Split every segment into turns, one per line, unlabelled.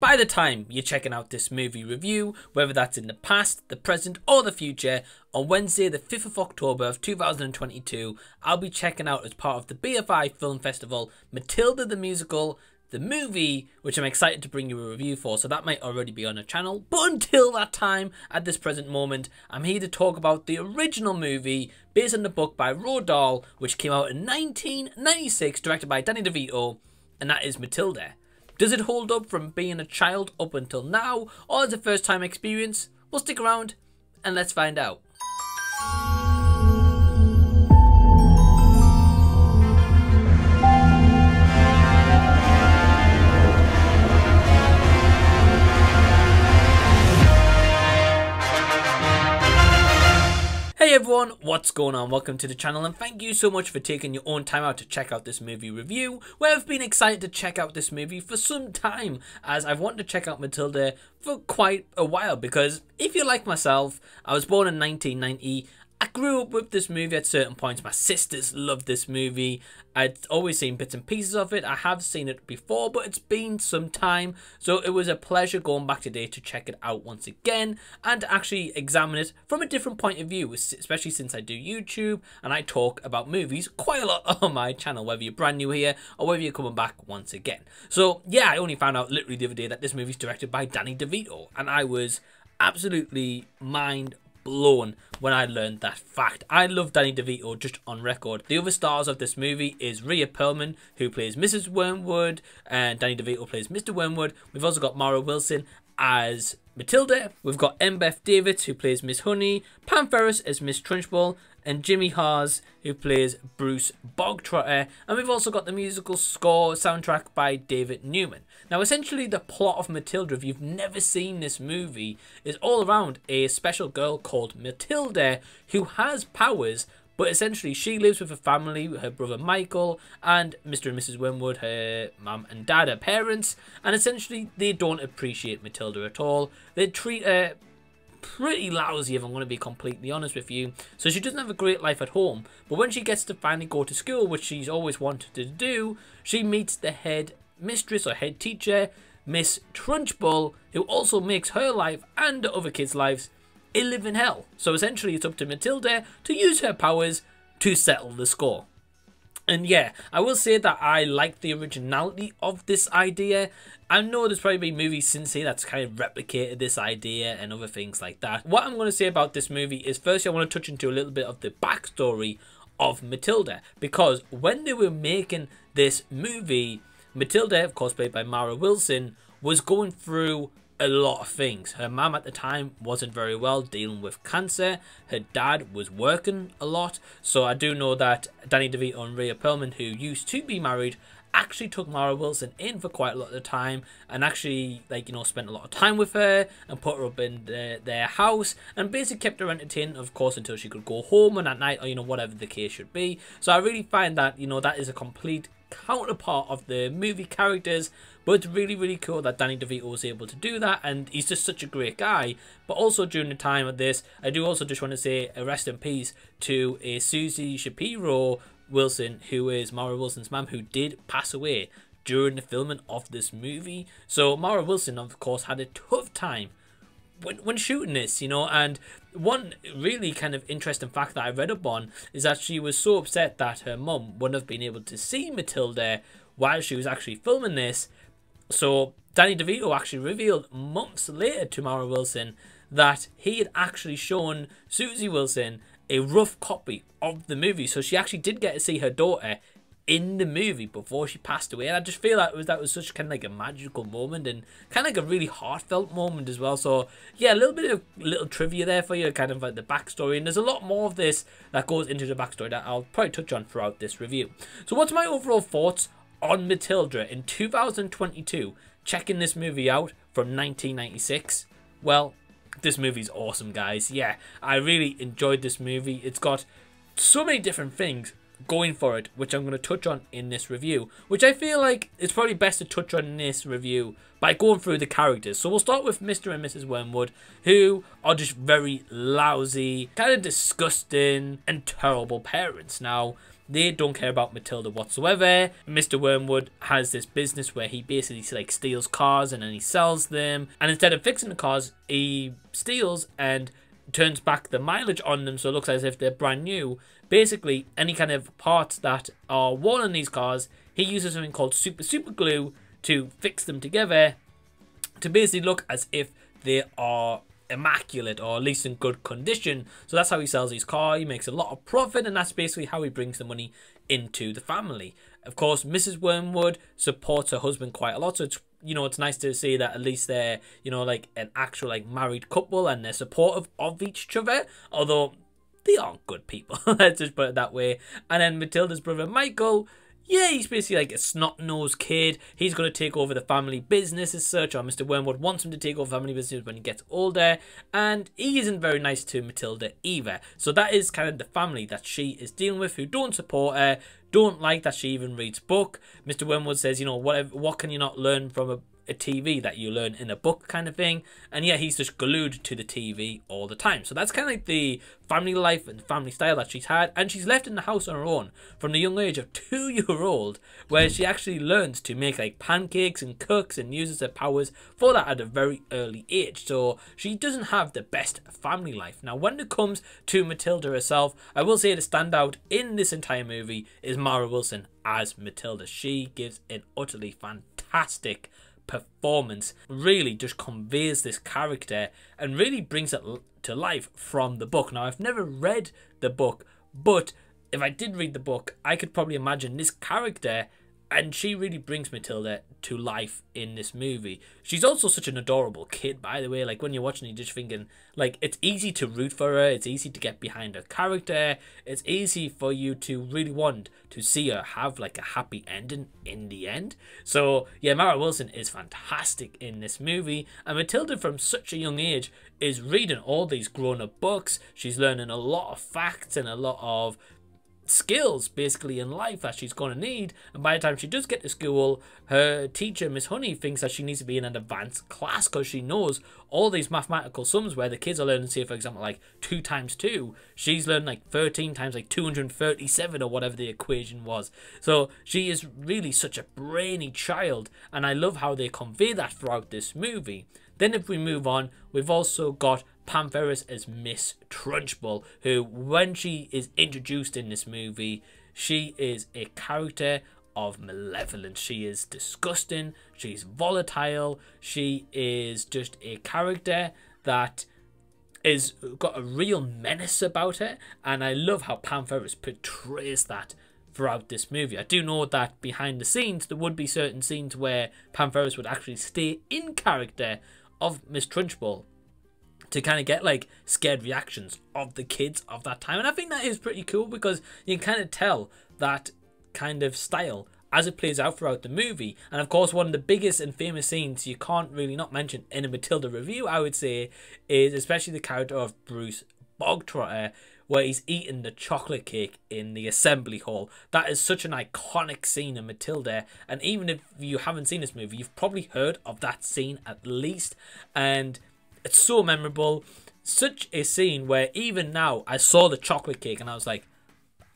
By the time you're checking out this movie review, whether that's in the past, the present, or the future, on Wednesday, the 5th of October of 2022, I'll be checking out as part of the BFI Film Festival Matilda the Musical, the movie, which I'm excited to bring you a review for, so that might already be on the channel. But until that time, at this present moment, I'm here to talk about the original movie based on the book by Roald Dahl, which came out in 1996, directed by Danny DeVito, and that is Matilda. Does it hold up from being a child up until now, or is it first time experience? We'll stick around and let's find out. everyone, what's going on? Welcome to the channel and thank you so much for taking your own time out to check out this movie review, where I've been excited to check out this movie for some time, as I've wanted to check out Matilda for quite a while, because if you're like myself, I was born in 1990, I grew up with this movie at certain points. My sisters loved this movie. I'd always seen bits and pieces of it. I have seen it before, but it's been some time. So it was a pleasure going back today to check it out once again and actually examine it from a different point of view, especially since I do YouTube and I talk about movies quite a lot on my channel, whether you're brand new here or whether you're coming back once again. So yeah, I only found out literally the other day that this movie is directed by Danny DeVito and I was absolutely mind blown when I learned that fact. I love Danny DeVito just on record. The other stars of this movie is Rhea Perlman, who plays Mrs. Wormwood, and Danny DeVito plays Mr. Wormwood. We've also got Mara Wilson as Matilda. We've got Beth Davids, who plays Miss Honey, Pam Ferris as Miss Trunchbull, and Jimmy Haas, who plays Bruce Bogtrotter. And we've also got the musical score soundtrack by David Newman. Now, essentially, the plot of Matilda, if you've never seen this movie, is all around a special girl called Matilda who has powers but essentially, she lives with her family, her brother Michael, and Mr. and Mrs. Winwood, her mum and dad, her parents. And essentially, they don't appreciate Matilda at all. They treat her pretty lousy if I'm going to be completely honest with you. So she doesn't have a great life at home. But when she gets to finally go to school, which she's always wanted to do, she meets the head mistress or head teacher, Miss Trunchbull, who also makes her life and other kids' lives a living hell. So essentially it's up to Matilda to use her powers to settle the score. And yeah, I will say that I like the originality of this idea. I know there's probably been movies since here that's kind of replicated this idea and other things like that. What I'm going to say about this movie is firstly I want to touch into a little bit of the backstory of Matilda. Because when they were making this movie, Matilda, of course played by Mara Wilson, was going through a lot of things. Her mum at the time wasn't very well, dealing with cancer. Her dad was working a lot. So I do know that Danny DeVito and Rhea Perlman, who used to be married, actually took Mara Wilson in for quite a lot of the time and actually, like, you know, spent a lot of time with her and put her up in their house and basically kept her entertained, of course, until she could go home and at night or, you know, whatever the case should be. So I really find that, you know, that is a complete counterpart of the movie characters but it's really, really cool that Danny DeVito was able to do that, and he's just such a great guy. But also during the time of this, I do also just want to say a rest in peace to a Susie Shapiro Wilson, who is Mara Wilson's mum, who did pass away during the filming of this movie. So Mara Wilson, of course, had a tough time when, when shooting this, you know, and one really kind of interesting fact that I read up on is that she was so upset that her mum wouldn't have been able to see Matilda while she was actually filming this so Danny DeVito actually revealed months later to Mara Wilson that he had actually shown Susie Wilson a rough copy of the movie. So she actually did get to see her daughter in the movie before she passed away. And I just feel like was that was such kind of like a magical moment and kind of like a really heartfelt moment as well. So yeah, a little bit of little trivia there for you, kind of like the backstory. And there's a lot more of this that goes into the backstory that I'll probably touch on throughout this review. So what's my overall thoughts on Matilda in 2022, checking this movie out from 1996. Well, this movie's awesome, guys. Yeah, I really enjoyed this movie. It's got so many different things going for it, which I'm going to touch on in this review, which I feel like it's probably best to touch on in this review by going through the characters. So we'll start with Mr. and Mrs. Wormwood, who are just very lousy, kind of disgusting, and terrible parents. Now, they don't care about Matilda whatsoever. Mr. Wormwood has this business where he basically like steals cars and then he sells them. And instead of fixing the cars, he steals and turns back the mileage on them so it looks as if they're brand new. Basically, any kind of parts that are worn on these cars, he uses something called super super glue to fix them together to basically look as if they are immaculate or at least in good condition. So that's how he sells his car. He makes a lot of profit and that's basically how he brings the money into the family. Of course, Mrs. Wormwood supports her husband quite a lot. So it's you know it's nice to see that at least they're you know like an actual like married couple and they're supportive of each other. Although they aren't good people. Let's just put it that way. And then Matilda's brother Michael yeah, he's basically like a snot-nosed kid. He's going to take over the family business as such, or Mr. Wormwood wants him to take over family business when he gets older. And he isn't very nice to Matilda either. So that is kind of the family that she is dealing with who don't support her, don't like that she even reads book. Mr. Wormwood says, you know, whatever, what can you not learn from a a TV that you learn in a book kind of thing. And yeah, he's just glued to the TV all the time. So that's kind of like the family life and family style that she's had. And she's left in the house on her own from the young age of two year old, where she actually learns to make like pancakes and cooks and uses her powers for that at a very early age. So she doesn't have the best family life. Now, when it comes to Matilda herself, I will say the standout in this entire movie is Mara Wilson as Matilda. She gives an utterly fantastic performance really just conveys this character and really brings it to life from the book. Now, I've never read the book, but if I did read the book, I could probably imagine this character and she really brings Matilda to life in this movie. She's also such an adorable kid, by the way. Like when you're watching, you're just thinking, like it's easy to root for her. It's easy to get behind her character. It's easy for you to really want to see her have like a happy ending in the end. So yeah, Mara Wilson is fantastic in this movie, and Matilda from such a young age is reading all these grown-up books. She's learning a lot of facts and a lot of skills basically in life that she's going to need. And by the time she does get to school, her teacher, Miss Honey, thinks that she needs to be in an advanced class because she knows all these mathematical sums where the kids are learning, say, for example, like 2 times 2. She's learning like 13 times like 237 or whatever the equation was. So she is really such a brainy child, and I love how they convey that throughout this movie. Then if we move on, we've also got Pantheris as Miss Trunchbull, who, when she is introduced in this movie, she is a character of malevolence. She is disgusting, she's volatile, she is just a character that is got a real menace about her, and I love how Pantheris portrays that throughout this movie. I do know that behind the scenes there would be certain scenes where Pantheris would actually stay in character of Miss Trunchbull to kind of get like scared reactions of the kids of that time. And I think that is pretty cool because you can kind of tell that kind of style as it plays out throughout the movie. And of course, one of the biggest and famous scenes you can't really not mention in a Matilda review, I would say, is especially the character of Bruce Bogtrotter, where he's eating the chocolate cake in the assembly hall. That is such an iconic scene in Matilda, and even if you haven't seen this movie, you've probably heard of that scene at least. And it's so memorable. Such a scene where even now I saw the chocolate cake and I was like,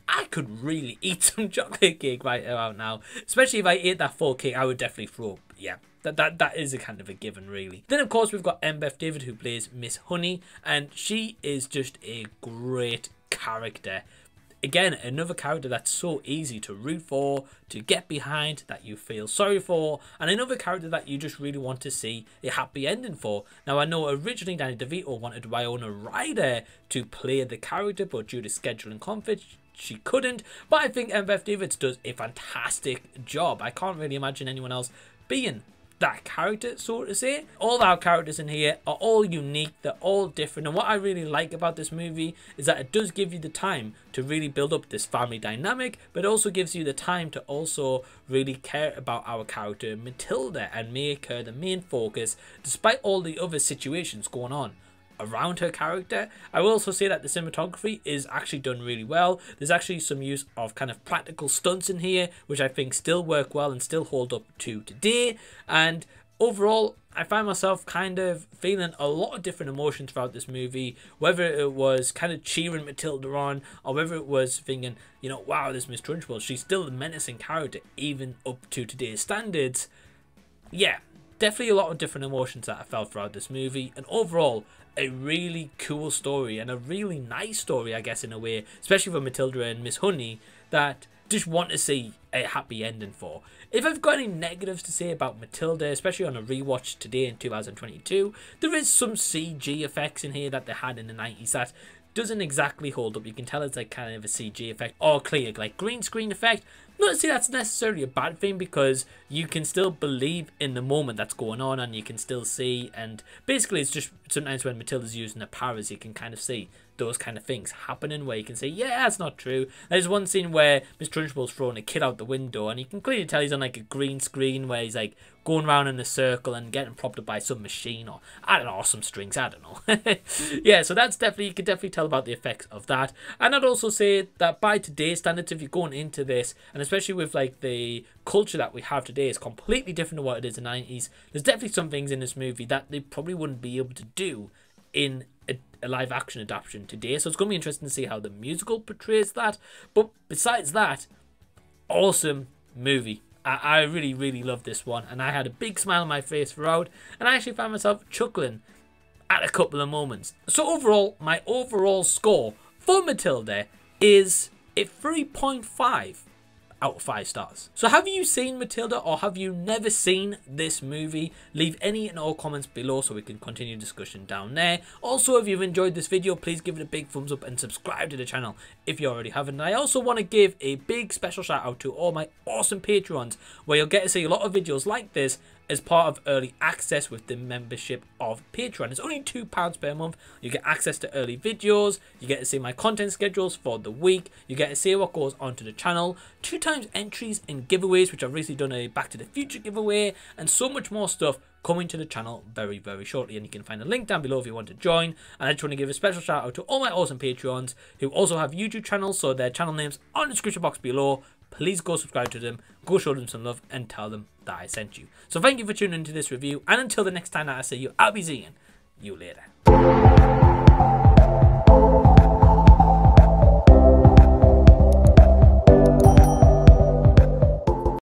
I could really eat some chocolate cake right about now. Especially if I ate that full cake, I would definitely throw up. Yeah, that, that, that is a kind of a given, really. Then, of course, we've got Mbeth David, who plays Miss Honey, and she is just a great character again, another character that's so easy to root for, to get behind, that you feel sorry for, and another character that you just really want to see a happy ending for. Now, I know originally Danny DeVito wanted Winona Ryder to play the character, but due to scheduling conflicts, she couldn't. But I think MF Davids does a fantastic job. I can't really imagine anyone else being that character, so to say. All our characters in here are all unique, they're all different. And what I really like about this movie is that it does give you the time to really build up this family dynamic, but also gives you the time to also really care about our character Matilda and make her the main focus, despite all the other situations going on around her character. I will also say that the cinematography is actually done really well. There's actually some use of kind of practical stunts in here, which I think still work well and still hold up to today. And overall, I find myself kind of feeling a lot of different emotions throughout this movie, whether it was kind of cheering Matilda on, or whether it was thinking, you know, wow, this Miss Trunchbull, she's still a menacing character, even up to today's standards. Yeah, definitely a lot of different emotions that I felt throughout this movie, and overall, a really cool story and a really nice story, I guess, in a way, especially for Matilda and Miss Honey, that just want to see a happy ending for. If I've got any negatives to say about Matilda, especially on a rewatch today in 2022, there is some CG effects in here that they had in the 90s that doesn't exactly hold up. You can tell it's like kind of a CG effect or clear, like green screen effect. Not to say that's necessarily a bad thing because you can still believe in the moment that's going on and you can still see and basically it's just sometimes when Matilda's using the powers you can kind of see those kind of things happening where you can say yeah that's not true there's one scene where Miss Trunchbull's throwing a kid out the window and you can clearly tell he's on like a green screen where he's like going around in a circle and getting propped up by some machine or I don't know some strings I don't know yeah so that's definitely you can definitely tell about the effects of that and I'd also say that by today's standards if you're going into this and especially with like the culture that we have today today is completely different to what it is in the 90s. There's definitely some things in this movie that they probably wouldn't be able to do in a, a live action adaptation today. So it's going to be interesting to see how the musical portrays that. But besides that, awesome movie. I, I really, really love this one. And I had a big smile on my face throughout. And I actually found myself chuckling at a couple of moments. So overall, my overall score for Matilda is a 3.5 out of 5 stars. So have you seen Matilda or have you never seen this movie? Leave any and all comments below so we can continue discussion down there. Also if you've enjoyed this video please give it a big thumbs up and subscribe to the channel if you already haven't. I also want to give a big special shout out to all my awesome Patreons where you'll get to see a lot of videos like this as part of early access with the membership of Patreon. It's only £2 per month. You get access to early videos, you get to see my content schedules for the week, you get to see what goes onto the channel, two times entries and giveaways, which I've recently done a Back to the Future giveaway, and so much more stuff coming to the channel very, very shortly. And you can find a link down below if you want to join. And I just want to give a special shout out to all my awesome Patreons who also have YouTube channels, so their channel names are in the description box below please go subscribe to them, go show them some love, and tell them that I sent you. So thank you for tuning into this review, and until the next time that I see you, I'll be seeing you later.